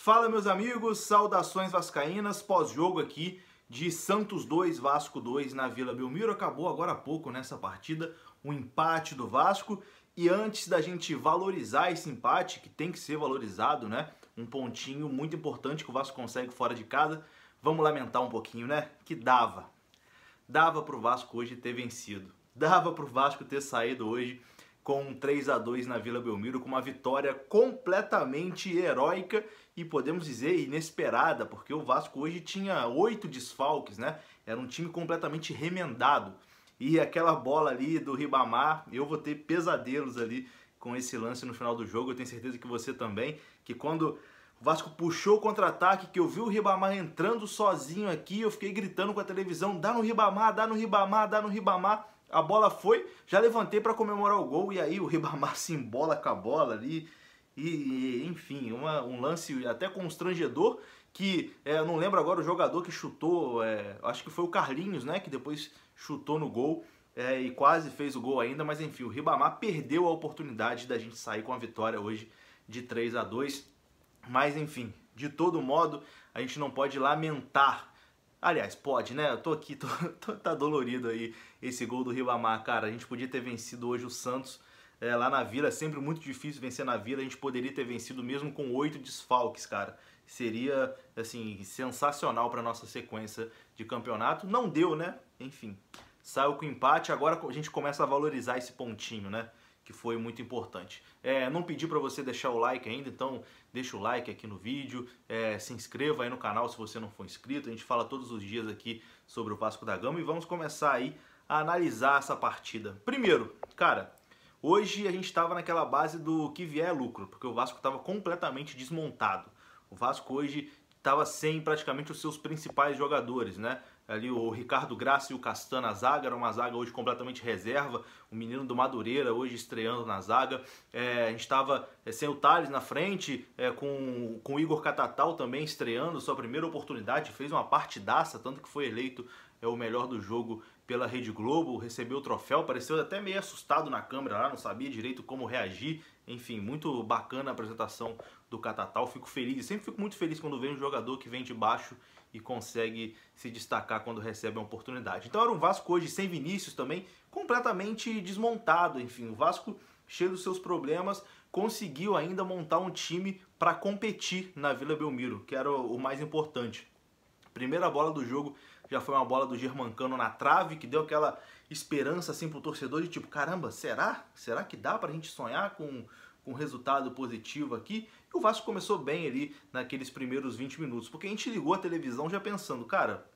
Fala meus amigos, saudações vascaínas, pós-jogo aqui de Santos 2 Vasco 2 na Vila Belmiro. Acabou agora há pouco nessa partida o um empate do Vasco e antes da gente valorizar esse empate que tem que ser valorizado, né? Um pontinho muito importante que o Vasco consegue fora de casa. Vamos lamentar um pouquinho, né? Que dava. Dava pro Vasco hoje ter vencido. Dava pro Vasco ter saído hoje com um 3 a 2 na Vila Belmiro, com uma vitória completamente heróica e podemos dizer inesperada, porque o Vasco hoje tinha oito desfalques, né? Era um time completamente remendado. E aquela bola ali do Ribamar, eu vou ter pesadelos ali com esse lance no final do jogo, eu tenho certeza que você também, que quando o Vasco puxou o contra-ataque, que eu vi o Ribamar entrando sozinho aqui, eu fiquei gritando com a televisão, dá no Ribamar, dá no Ribamar, dá no Ribamar. A bola foi, já levantei para comemorar o gol e aí o Ribamar se embola com a bola ali, e, enfim, uma, um lance até constrangedor que é, não lembro agora o jogador que chutou, é, acho que foi o Carlinhos, né, que depois chutou no gol é, e quase fez o gol ainda, mas enfim, o Ribamar perdeu a oportunidade da gente sair com a vitória hoje de 3 a 2. Mas enfim, de todo modo, a gente não pode lamentar. Aliás, pode, né? Eu tô aqui, tô, tô, tá dolorido aí esse gol do Ribamar, cara. A gente podia ter vencido hoje o Santos é, lá na Vila. É sempre muito difícil vencer na Vila. A gente poderia ter vencido mesmo com oito desfalques, cara. Seria, assim, sensacional para nossa sequência de campeonato. Não deu, né? Enfim, saiu com empate. Agora a gente começa a valorizar esse pontinho, né? que foi muito importante. É, não pedi para você deixar o like ainda, então deixa o like aqui no vídeo, é, se inscreva aí no canal se você não for inscrito. A gente fala todos os dias aqui sobre o Vasco da Gama e vamos começar aí a analisar essa partida. Primeiro, cara, Hoje a gente estava naquela base do que vier é lucro, porque o Vasco estava completamente desmontado. O Vasco hoje estava sem praticamente os seus principais jogadores, né? Ali o Ricardo Graça e o Castan na zaga, era uma zaga hoje completamente reserva, o menino do Madureira hoje estreando na zaga, é, a gente estava é, sem o Thales na frente, é, com, com o Igor Catatal também estreando, sua primeira oportunidade, fez uma partidaça, tanto que foi eleito é o melhor do jogo pela Rede Globo, recebeu o troféu, pareceu até meio assustado na câmera lá, não sabia direito como reagir. Enfim, muito bacana a apresentação do Catatal, fico feliz, sempre fico muito feliz quando vejo um jogador que vem de baixo e consegue se destacar quando recebe uma oportunidade. Então era um Vasco hoje sem Vinícius também, completamente desmontado, enfim, o Vasco cheio dos seus problemas, conseguiu ainda montar um time para competir na Vila Belmiro, que era o mais importante. Primeira bola do jogo já foi uma bola do Germancano na trave, que deu aquela esperança assim pro torcedor de tipo, caramba, será? Será que dá pra gente sonhar com um resultado positivo aqui? E o Vasco começou bem ali naqueles primeiros 20 minutos, porque a gente ligou a televisão já pensando, cara,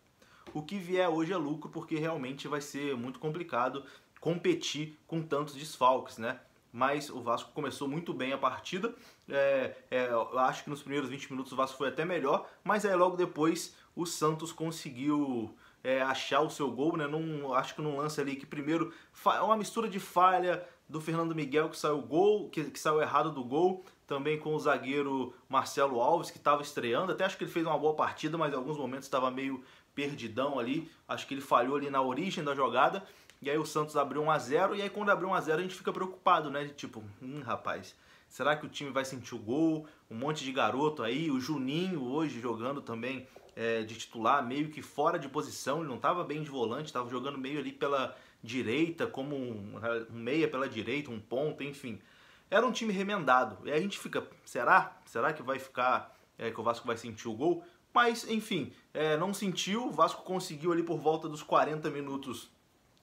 o que vier hoje é lucro, porque realmente vai ser muito complicado competir com tantos desfalques, né? mas o Vasco começou muito bem a partida. É, é, acho que nos primeiros 20 minutos o Vasco foi até melhor, mas aí logo depois o Santos conseguiu é, achar o seu gol, né? Num, acho que num lance ali que primeiro é uma mistura de falha do Fernando Miguel que saiu gol, que, que saiu errado do gol, também com o zagueiro Marcelo Alves que estava estreando. Até acho que ele fez uma boa partida, mas em alguns momentos estava meio perdidão ali. Acho que ele falhou ali na origem da jogada. E aí o Santos abriu 1 a 0 e aí quando abriu 1 a 0 a gente fica preocupado, né? De tipo, hum, rapaz, será que o time vai sentir o gol? Um monte de garoto aí, o Juninho hoje jogando também é, de titular, meio que fora de posição, ele não estava bem de volante, estava jogando meio ali pela direita, como um, um meia pela direita, um ponto, enfim. Era um time remendado. E a gente fica, será? Será que vai ficar, é, que o Vasco vai sentir o gol? Mas, enfim, é, não sentiu. O Vasco conseguiu ali por volta dos 40 minutos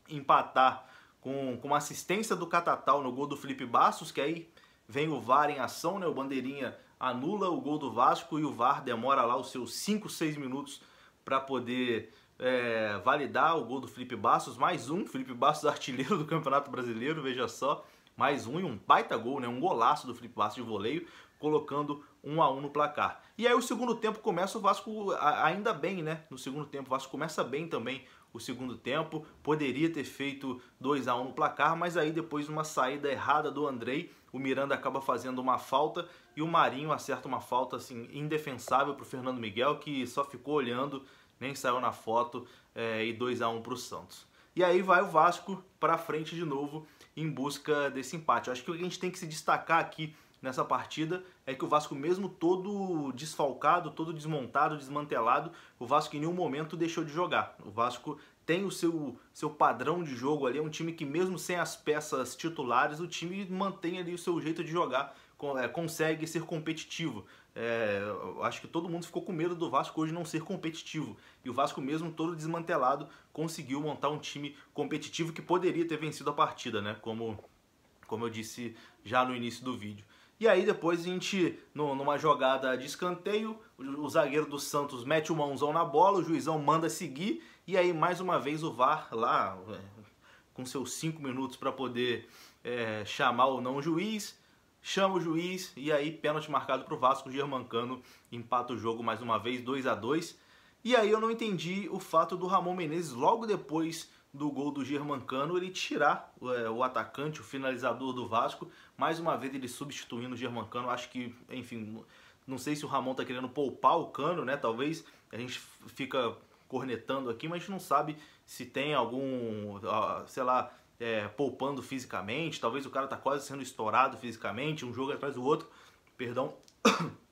empatar com, com uma assistência do Catatal no gol do Felipe Bastos, que aí vem o VAR em ação, né? O Bandeirinha anula o gol do Vasco e o VAR demora lá os seus 5, 6 minutos para poder é, validar o gol do Felipe Bastos. Mais um, Felipe Bastos, artilheiro do Campeonato Brasileiro, veja só. Mais um e um baita gol, né? um golaço do Felipe Bastos de voleio, colocando um a um no placar. E aí o segundo tempo começa o Vasco ainda bem, né? No segundo tempo o Vasco começa bem também o segundo tempo. Poderia ter feito 2 a 1 no placar, mas aí depois uma saída errada do Andrei, o Miranda acaba fazendo uma falta e o Marinho acerta uma falta assim indefensável para o Fernando Miguel, que só ficou olhando, nem saiu na foto, é, e 2 a 1 para o Santos. E aí vai o Vasco para frente de novo em busca desse empate. Eu acho que a gente tem que se destacar aqui nessa partida é que o Vasco, mesmo todo desfalcado, todo desmontado, desmantelado, o Vasco em nenhum momento deixou de jogar. O Vasco tem o seu, seu padrão de jogo ali, é um time que mesmo sem as peças titulares, o time mantém ali o seu jeito de jogar, é, consegue ser competitivo. É, acho que todo mundo ficou com medo do Vasco hoje não ser competitivo. E o Vasco, mesmo todo desmantelado, conseguiu montar um time competitivo que poderia ter vencido a partida, né? Como, como eu disse já no início do vídeo. E aí depois a gente, numa jogada de escanteio, o zagueiro do Santos mete o mãozão na bola, o juizão manda seguir, e aí mais uma vez o VAR lá, é, com seus cinco minutos para poder é, chamar ou não o juiz, chama o juiz, e aí pênalti marcado para o Vasco, o Germancano empata o jogo mais uma vez, 2 a 2 E aí eu não entendi o fato do Ramon Menezes logo depois do gol do Germancano, ele tirar é, o atacante, o finalizador do Vasco, mais uma vez ele substituindo o Germancano, acho que, enfim, não sei se o Ramon está querendo poupar o Cano, né, talvez a gente fica cornetando aqui, mas não sabe se tem algum, sei lá, é, poupando fisicamente, talvez o cara tá quase sendo estourado fisicamente, um jogo atrás do outro, perdão,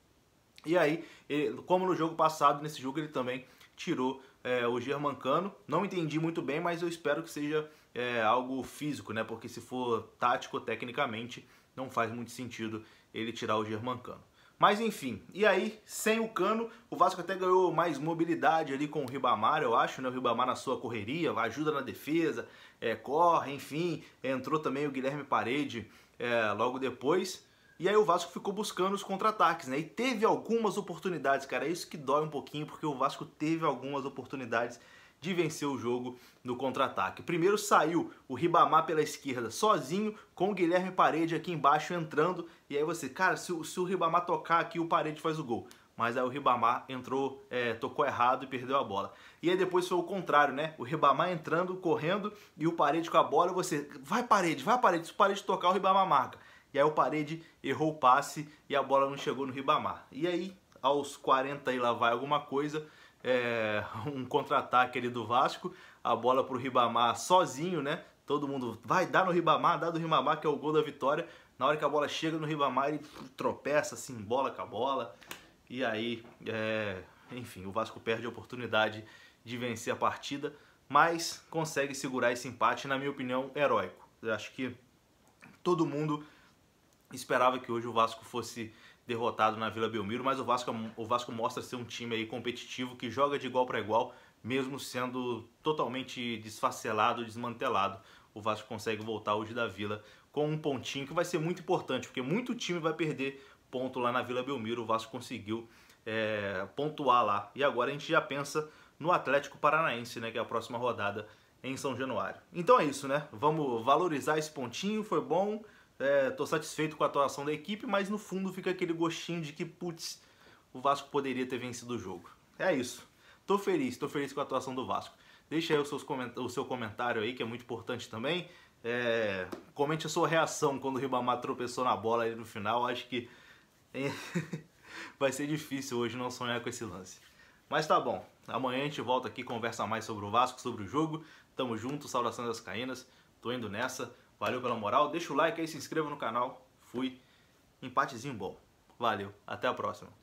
E aí, ele, como no jogo passado, nesse jogo ele também tirou é, o Germancano. Não entendi muito bem, mas eu espero que seja é, algo físico, né? Porque se for tático, tecnicamente, não faz muito sentido ele tirar o Germancano. Mas enfim, e aí, sem o Cano, o Vasco até ganhou mais mobilidade ali com o Ribamar, eu acho, né? O Ribamar na sua correria, ajuda na defesa, é, corre, enfim. Entrou também o Guilherme Parede é, logo depois. E aí o Vasco ficou buscando os contra-ataques, né? E teve algumas oportunidades, cara. É isso que dói um pouquinho, porque o Vasco teve algumas oportunidades de vencer o jogo no contra-ataque. Primeiro saiu o Ribamar pela esquerda sozinho, com o Guilherme Parede aqui embaixo entrando. E aí você, cara, se, o, se o Ribamar tocar aqui, o Parede faz o gol. Mas aí o Ribamar entrou, é, tocou errado e perdeu a bola. E aí depois foi o contrário, né? O Ribamar entrando, correndo e o Parede com a bola. Você, vai Parede, vai Parede. Se o Parede tocar, o Ribamar marca. E aí o Parede errou o passe e a bola não chegou no Ribamar. E aí, aos 40 e lá vai alguma coisa, é, um contra-ataque ali do Vasco, a bola para o Ribamar sozinho, né? Todo mundo vai dar no Ribamar, dá no Ribamar, que é o gol da vitória. Na hora que a bola chega no Ribamar, ele tropeça, assim, bola com a bola. E aí, é, enfim, o Vasco perde a oportunidade de vencer a partida, mas consegue segurar esse empate, na minha opinião, heróico. Eu acho que todo mundo Esperava que hoje o Vasco fosse derrotado na Vila Belmiro, mas o Vasco, o Vasco mostra ser um time aí competitivo que joga de igual para igual, mesmo sendo totalmente desfacelado, desmantelado. O Vasco consegue voltar hoje da Vila com um pontinho que vai ser muito importante, porque muito time vai perder ponto lá na Vila Belmiro. O Vasco conseguiu é, pontuar lá. E agora a gente já pensa no Atlético Paranaense, né, que é a próxima rodada em São Januário. Então é isso, né? Vamos valorizar esse pontinho, foi bom é, tô satisfeito com a atuação da equipe, mas no fundo fica aquele gostinho de que, putz, o Vasco poderia ter vencido o jogo. É isso. Tô feliz, tô feliz com a atuação do Vasco. Deixa aí o seu comentário aí, que é muito importante também. É, comente a sua reação quando o Ribamar tropeçou na bola ali no final. Acho que vai ser difícil hoje não sonhar com esse lance. Mas tá bom. Amanhã a gente volta aqui, conversa mais sobre o Vasco, sobre o jogo. Tamo junto, saudações das Caínas. Tô indo nessa. Valeu pela moral, deixa o like aí, se inscreva no canal. Fui. Empatezinho bom. Valeu, até a próxima.